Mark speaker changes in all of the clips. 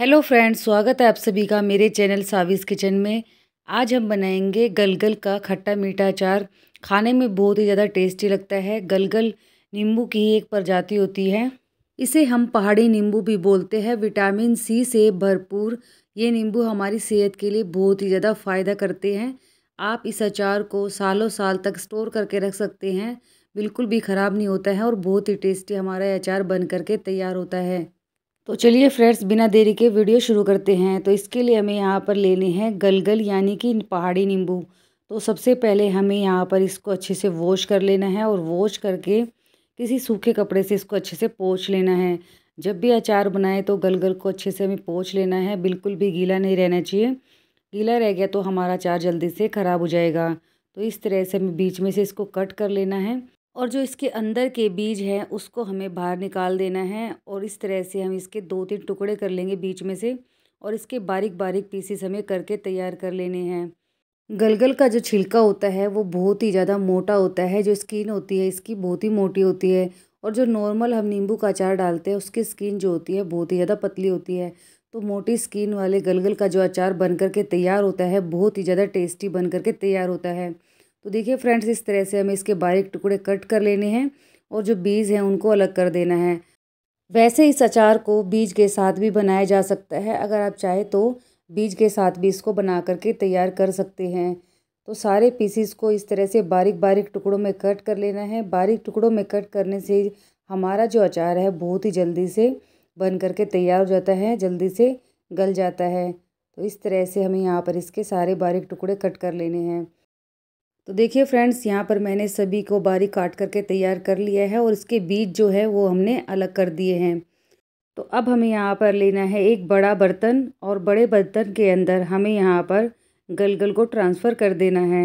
Speaker 1: hello friends स्वागत है आप सभी का मेरे चैनल साविस किचन में आज हम बनाएंगे गलगल का खट्टा मीठा अचार खाने में बहुत ही ज़्यादा टेस्टी लगता है गलगल नींबू की ही एक प्रजाति होती है इसे हम पहाड़ी नींबू भी बोलते हैं विटामिन सी से भरपूर ये नींबू हमारी सेहत के लिए बहुत ही ज़्यादा फ़ायदा करते हैं आप इस अचार को सालों साल तक स्टोर करके रख सकते हैं बिल्कुल भी ख़राब नहीं होता है और बहुत ही टेस्टी हमारा अचार बन करके तैयार होता है तो चलिए फ्रेंड्स बिना देरी के वीडियो शुरू करते हैं तो इसके लिए हमें यहाँ पर लेने हैं गलगल यानी कि पहाड़ी नींबू तो सबसे पहले हमें यहाँ पर इसको अच्छे से वॉश कर लेना है और वॉश करके किसी सूखे कपड़े से इसको अच्छे से पोछ लेना है जब भी अचार बनाएं तो गलगल को अच्छे से हमें पोछ लेना है बिल्कुल भी गीला नहीं रहना चाहिए गीला रह गया तो हमारा अचार जल्दी से ख़राब हो जाएगा तो इस तरह से हमें बीच में से इसको कट कर लेना है और जो इसके अंदर के बीज हैं उसको हमें बाहर निकाल देना है और इस तरह से हम इसके दो तीन टुकड़े कर लेंगे बीच में से और इसके बारीक बारीक पीसीस हमें करके तैयार कर लेने हैं गलगल का जो छिलका होता है वो बहुत ही ज़्यादा मोटा होता है जो स्किन होती है इसकी बहुत ही मोटी होती है और जो नॉर्मल हम नींबू का अचार डालते हैं उसकी स्किन जो होती है बहुत ही ज़्यादा पतली होती है तो मोटी स्किन वाले गलगल का जो अचार बन करके तैयार होता है बहुत ही ज़्यादा टेस्टी बन करके तैयार होता है तो देखिए फ्रेंड्स इस तरह से हमें इसके बारीक टुकड़े कट कर लेने हैं और जो बीज हैं उनको अलग कर देना है वैसे इस अचार को बीज के साथ भी बनाया जा सकता है अगर आप चाहे तो बीज के साथ भी इसको बना करके तैयार कर सकते हैं तो सारे पीसीस को इस तरह से बारीक बारीक टुकड़ों में कट कर लेना है बारीक टुकड़ों में कट करने से हमारा जो अचार है बहुत ही जल्दी से बन करके तैयार हो जाता है जल्दी से गल जाता है तो इस तरह से हमें यहाँ पर इसके सारे बारीक टुकड़े कट कर लेने हैं तो देखिए फ्रेंड्स यहाँ पर मैंने सभी को बारीक काट करके तैयार कर लिया है और इसके बीज जो है वो हमने अलग कर दिए हैं तो अब हमें यहाँ पर लेना है एक बड़ा बर्तन और बड़े बर्तन के अंदर हमें यहाँ पर गलगल को ट्रांसफ़र कर देना है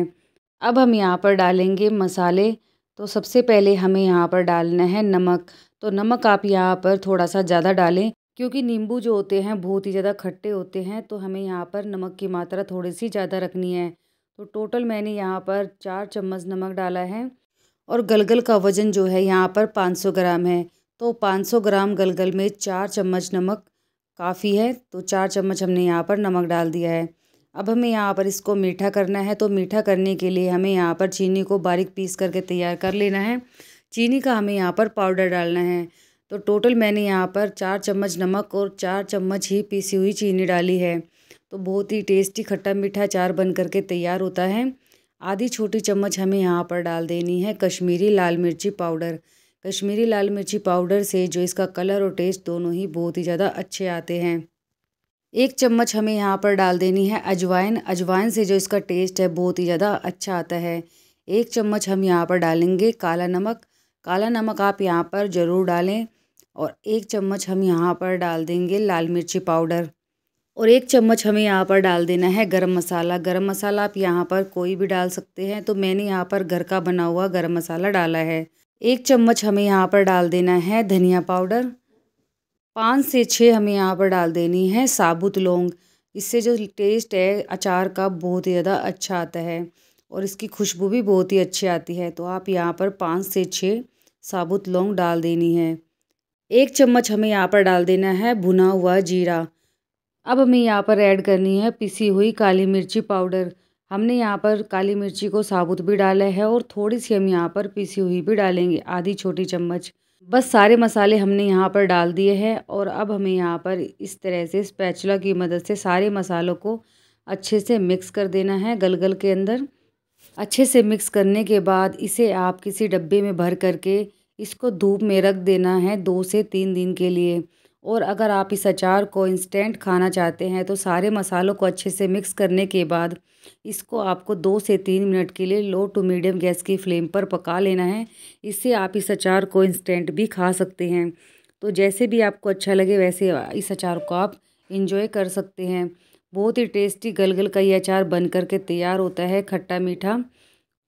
Speaker 1: अब हम यहाँ पर डालेंगे मसाले तो सबसे पहले हमें यहाँ पर डालना है नमक तो नमक आप यहाँ पर थोड़ा सा ज़्यादा डालें क्योंकि नींबू जो होते हैं बहुत ही ज़्यादा खट्टे होते हैं तो हमें यहाँ पर नमक की मात्रा थोड़ी सी ज़्यादा रखनी है तो टोटल मैंने यहाँ पर चार चम्मच नमक डाला है और गलगल का वज़न जो है यहाँ पर 500 ग्राम है तो 500 ग्राम गलगल में चार चम्मच नमक काफ़ी है तो चार चम्मच हमने यहाँ पर नमक डाल दिया है अब हमें यहाँ पर इसको मीठा करना है तो मीठा करने के लिए हमें यहाँ पर चीनी को बारीक पीस करके तैयार कर लेना है चीनी का हमें यहाँ पर पाउडर डालना है तो टोटल मैंने यहाँ पर चार चम्मच नमक और चार चम्मच ही पीसी हुई चीनी डाली है तो बहुत ही टेस्टी खट्टा मीठा चार बन करके तैयार होता है आधी छोटी चम्मच हमें यहाँ पर डाल देनी है कश्मीरी लाल मिर्ची पाउडर कश्मीरी लाल मिर्ची पाउडर से जो इसका कलर और टेस्ट दोनों ही बहुत ही ज़्यादा अच्छे आते हैं एक चम्मच हमें यहाँ पर डाल देनी है अजवाइन अजवाइन से जो इसका टेस्ट है बहुत ही ज़्यादा अच्छा आता है एक चम्मच हम यहाँ पर डालेंगे काला नमक काला नमक आप यहाँ पर ज़रूर डालें और एक चम्मच हम यहाँ पर डाल देंगे लाल मिर्ची पाउडर और एक चम्मच हमें यहाँ पर डाल देना है गरम मसाला गरम मसाला आप यहाँ पर कोई भी डाल सकते हैं तो मैंने यहाँ पर घर का बना हुआ गरम मसाला डाला है एक चम्मच हमें यहाँ पर डाल देना है धनिया पाउडर पाँच से छः हमें यहाँ पर डाल देनी है साबुत लौंग इससे जो टेस्ट है अचार का बहुत ही ज़्यादा अच्छा आता है और इसकी खुशबू भी बहुत ही अच्छी आती है तो आप यहाँ पर पाँच से छः साबुत लौंग डाल देनी है एक चम्मच हमें यहाँ पर डाल देना है भुना हुआ जीरा अब हमें यहाँ पर ऐड करनी है पिसी हुई काली मिर्ची पाउडर हमने यहाँ पर काली मिर्ची को साबुत भी डाला है और थोड़ी सी हम यहाँ पर पिसी हुई भी डालेंगे आधी छोटी चम्मच बस सारे मसाले हमने यहाँ पर डाल दिए हैं और अब हमें यहाँ पर इस तरह से स्पैचुला की मदद से सारे मसालों को अच्छे से मिक्स कर देना है गलगल के अंदर अच्छे से मिक्स करने के बाद इसे आप किसी डब्बे में भर करके इसको धूप में रख देना है दो से तीन दिन के लिए और अगर आप इस अचार को इंस्टेंट खाना चाहते हैं तो सारे मसालों को अच्छे से मिक्स करने के बाद इसको आपको दो से तीन मिनट के लिए लो टू मीडियम गैस की फ्लेम पर पका लेना है इससे आप इस अचार को इंस्टेंट भी खा सकते हैं तो जैसे भी आपको अच्छा लगे वैसे इस अचार को आप इंजॉय कर सकते हैं बहुत ही टेस्टी गलगल का ये अचार बन कर के तैयार होता है खट्टा मीठा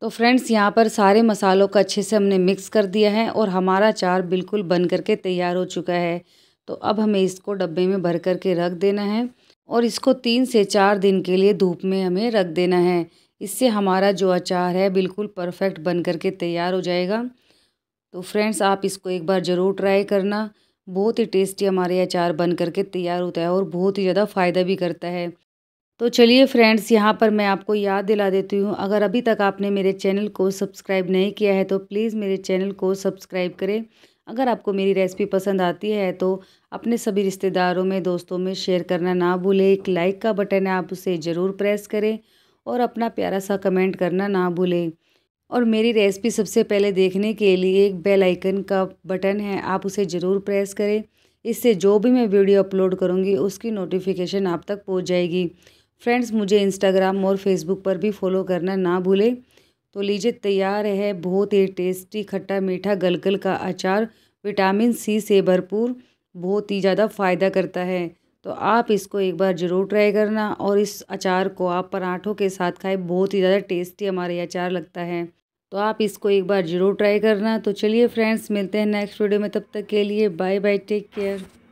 Speaker 1: तो फ्रेंड्स यहाँ पर सारे मसालों को अच्छे से हमने मिक्स कर दिया है और हमारा अचार बिल्कुल बन कर के तैयार हो चुका है तो अब हमें इसको डब्बे में भर कर के रख देना है और इसको तीन से चार दिन के लिए धूप में हमें रख देना है इससे हमारा जो अचार है बिल्कुल परफेक्ट बन कर के तैयार हो जाएगा तो फ्रेंड्स आप इसको एक बार ज़रूर ट्राई करना बहुत ही टेस्टी हमारे अचार बन कर के तैयार होता है और बहुत ही ज़्यादा फ़ायदा भी करता है तो चलिए फ्रेंड्स यहाँ पर मैं आपको याद दिला देती हूँ अगर अभी तक आपने मेरे चैनल को सब्सक्राइब नहीं किया है तो प्लीज़ मेरे चैनल को सब्सक्राइब करें अगर आपको मेरी रेसिपी पसंद आती है तो अपने सभी रिश्तेदारों में दोस्तों में शेयर करना ना भूलें एक लाइक का बटन है आप उसे ज़रूर प्रेस करें और अपना प्यारा सा कमेंट करना ना भूलें और मेरी रेसिपी सबसे पहले देखने के लिए एक बेल आइकन का बटन है आप उसे ज़रूर प्रेस करें इससे जो भी मैं वीडियो अपलोड करूँगी उसकी नोटिफिकेशन आप तक पहुँच जाएगी फ्रेंड्स मुझे इंस्टाग्राम और फेसबुक पर भी फॉलो करना ना भूलें तो लीजिए तैयार है बहुत ही टेस्टी खट्टा मीठा गलगल का अचार विटामिन सी से भरपूर बहुत ही ज़्यादा फ़ायदा करता है तो आप इसको एक बार ज़रूर ट्राई करना और इस अचार को आप पराठों के साथ खाए बहुत ही ज़्यादा टेस्टी हमारा ये अचार लगता है तो आप इसको एक बार ज़रूर ट्राई करना तो चलिए फ्रेंड्स मिलते हैं नेक्स्ट वीडियो में तब तक के लिए बाय बाय टेक केयर